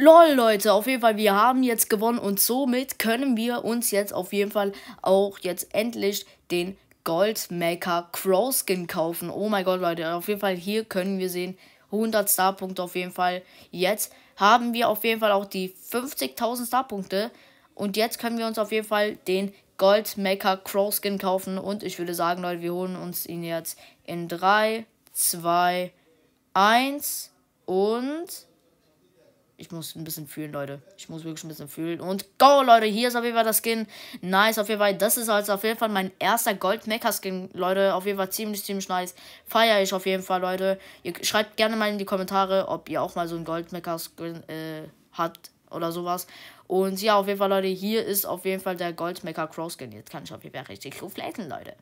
Lol, Leute, auf jeden Fall, wir haben jetzt gewonnen und somit können wir uns jetzt auf jeden Fall auch jetzt endlich den Goldmaker Crow Skin kaufen. Oh mein Gott, Leute, auf jeden Fall hier können wir sehen, 100 Starpunkte auf jeden Fall. Jetzt haben wir auf jeden Fall auch die 50.000 Starpunkte und jetzt können wir uns auf jeden Fall den Goldmaker Crow Skin kaufen und ich würde sagen, Leute, wir holen uns ihn jetzt in 3, 2, 1 und... Ich muss ein bisschen fühlen, Leute. Ich muss wirklich ein bisschen fühlen. Und go, Leute. Hier ist auf jeden Fall das Skin. Nice, auf jeden Fall. Das ist also auf jeden Fall mein erster Gold-Mecha-Skin, Leute. Auf jeden Fall ziemlich, ziemlich nice. Feiere ich auf jeden Fall, Leute. Ihr schreibt gerne mal in die Kommentare, ob ihr auch mal so einen Gold-Mecha-Skin äh, habt oder sowas. Und ja, auf jeden Fall, Leute. Hier ist auf jeden Fall der Gold-Mecha-Crow-Skin. Jetzt kann ich auf jeden Fall richtig gut Leute.